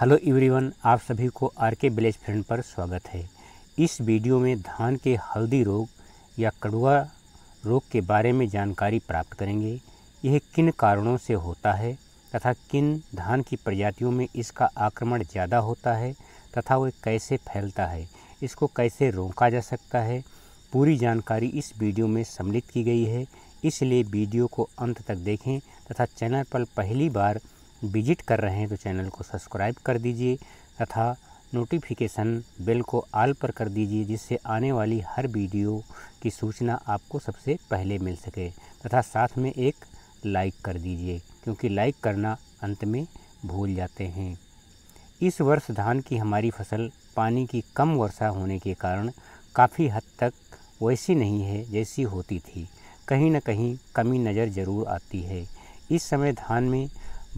hello everyone आप सभी को आर के विलेज फ्रेंड पर स्वागत है इस वीडियो में धान के हल्दी रोग या कड़ुआ रोग के बारे में जानकारी प्राप्त करेंगे यह किन कारणों से होता है तथा किन धान की प्रजातियों में इसका आक्रमण ज़्यादा होता है तथा वह कैसे फैलता है इसको कैसे रोका जा सकता है पूरी जानकारी इस वीडियो में सम्मिलित की गई है इसलिए वीडियो को अंत तक देखें तथा चैनल पर पहली बार विजिट कर रहे हैं तो चैनल को सब्सक्राइब कर दीजिए तथा नोटिफिकेशन बेल को आल पर कर दीजिए जिससे आने वाली हर वीडियो की सूचना आपको सबसे पहले मिल सके तथा साथ में एक लाइक कर दीजिए क्योंकि लाइक करना अंत में भूल जाते हैं इस वर्ष धान की हमारी फसल पानी की कम वर्षा होने के कारण काफ़ी हद तक वैसी नहीं है जैसी होती थी कहीं ना कहीं कमी नज़र ज़रूर आती है इस समय धान में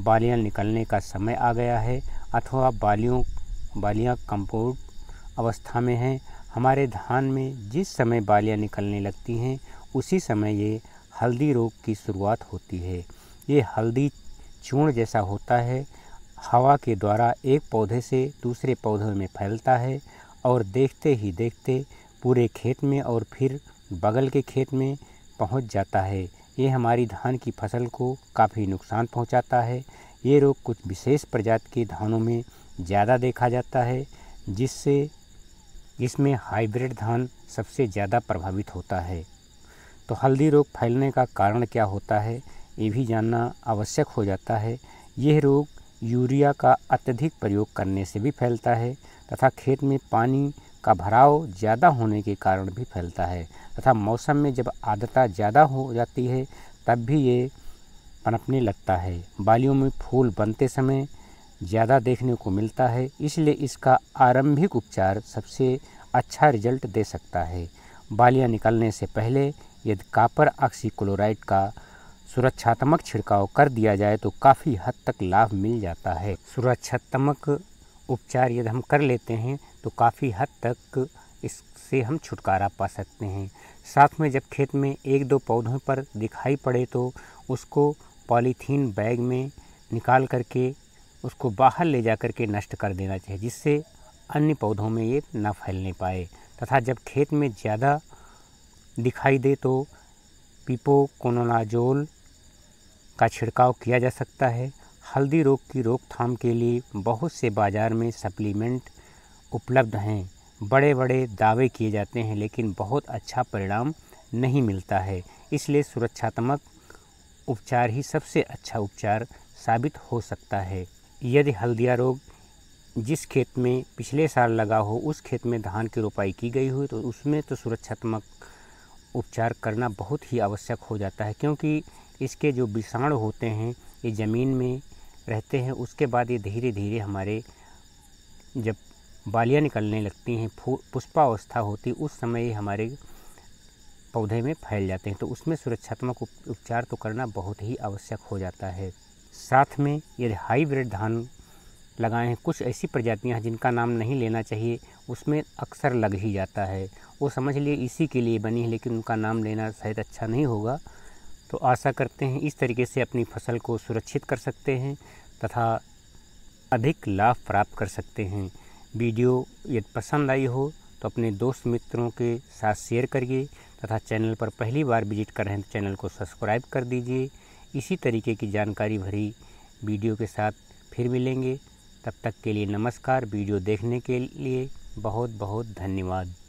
बालियां निकलने का समय आ गया है अथवा बालियों बालियां कंपोर्ट अवस्था में हैं हमारे धान में जिस समय बालियां निकलने लगती हैं उसी समय ये हल्दी रोग की शुरुआत होती है ये हल्दी चूर्ण जैसा होता है हवा के द्वारा एक पौधे से दूसरे पौधे में फैलता है और देखते ही देखते पूरे खेत में और फिर बगल के खेत में पहुंच जाता है ये हमारी धान की फसल को काफ़ी नुकसान पहुंचाता है ये रोग कुछ विशेष प्रजाति के धानों में ज़्यादा देखा जाता है जिससे इसमें हाइब्रिड धान सबसे ज़्यादा प्रभावित होता है तो हल्दी रोग फैलने का कारण क्या होता है ये भी जानना आवश्यक हो जाता है यह रोग यूरिया का अत्यधिक प्रयोग करने से भी फैलता है तथा खेत में पानी का भराव ज़्यादा होने के कारण भी फैलता है तथा मौसम में जब आर्द्रता ज़्यादा हो जाती है तब भी ये पनपने लगता है बालियों में फूल बनते समय ज़्यादा देखने को मिलता है इसलिए इसका आरंभिक उपचार सबसे अच्छा रिजल्ट दे सकता है बालियां निकलने से पहले यदि कापर ऑक्सीक्लोराइड का सुरक्षात्मक छिड़काव कर दिया जाए तो काफ़ी हद तक लाभ मिल जाता है सुरक्षात्मक उपचार यदि हम कर लेते हैं तो काफ़ी हद तक इससे हम छुटकारा पा सकते हैं साथ में जब खेत में एक दो पौधों पर दिखाई पड़े तो उसको पॉलीथीन बैग में निकाल करके उसको बाहर ले जा करके नष्ट कर देना चाहिए जिससे अन्य पौधों में ये ना फैलने पाए तथा जब खेत में ज़्यादा दिखाई दे तो पीपो कोनोनाजोल का छिड़काव किया जा सकता है हल्दी रोग की रोकथाम के लिए बहुत से बाज़ार में सप्लीमेंट उपलब्ध हैं बड़े बड़े दावे किए जाते हैं लेकिन बहुत अच्छा परिणाम नहीं मिलता है इसलिए सुरक्षात्मक उपचार ही सबसे अच्छा उपचार साबित हो सकता है यदि हल्दिया रोग जिस खेत में पिछले साल लगा हो उस खेत में धान की रोपाई की गई हो तो उसमें तो सुरक्षात्मक उपचार करना बहुत ही आवश्यक हो जाता है क्योंकि इसके जो विषाणु होते हैं ये ज़मीन में रहते हैं उसके बाद ये धीरे धीरे हमारे जब बालियाँ निकलने लगती हैं पुष्पावस्था होती उस समय हमारे पौधे में फैल जाते हैं तो उसमें सुरक्षात्मक उपचार तो करना बहुत ही आवश्यक हो जाता है साथ में यदि हाईब्रिड धान लगाए हैं कुछ ऐसी प्रजातियां हैं जिनका नाम नहीं लेना चाहिए उसमें अक्सर लग ही जाता है वो समझ लिए इसी के लिए बनी है लेकिन उनका नाम लेना शायद अच्छा नहीं होगा तो आशा करते हैं इस तरीके से अपनी फसल को सुरक्षित कर सकते हैं तथा अधिक लाभ प्राप्त कर सकते हैं वीडियो यदि पसंद आई हो तो अपने दोस्त मित्रों के साथ शेयर करिए तथा चैनल पर पहली बार विजिट कर रहे हैं तो चैनल को सब्सक्राइब कर दीजिए इसी तरीके की जानकारी भरी वीडियो के साथ फिर मिलेंगे तब तक के लिए नमस्कार वीडियो देखने के लिए बहुत बहुत धन्यवाद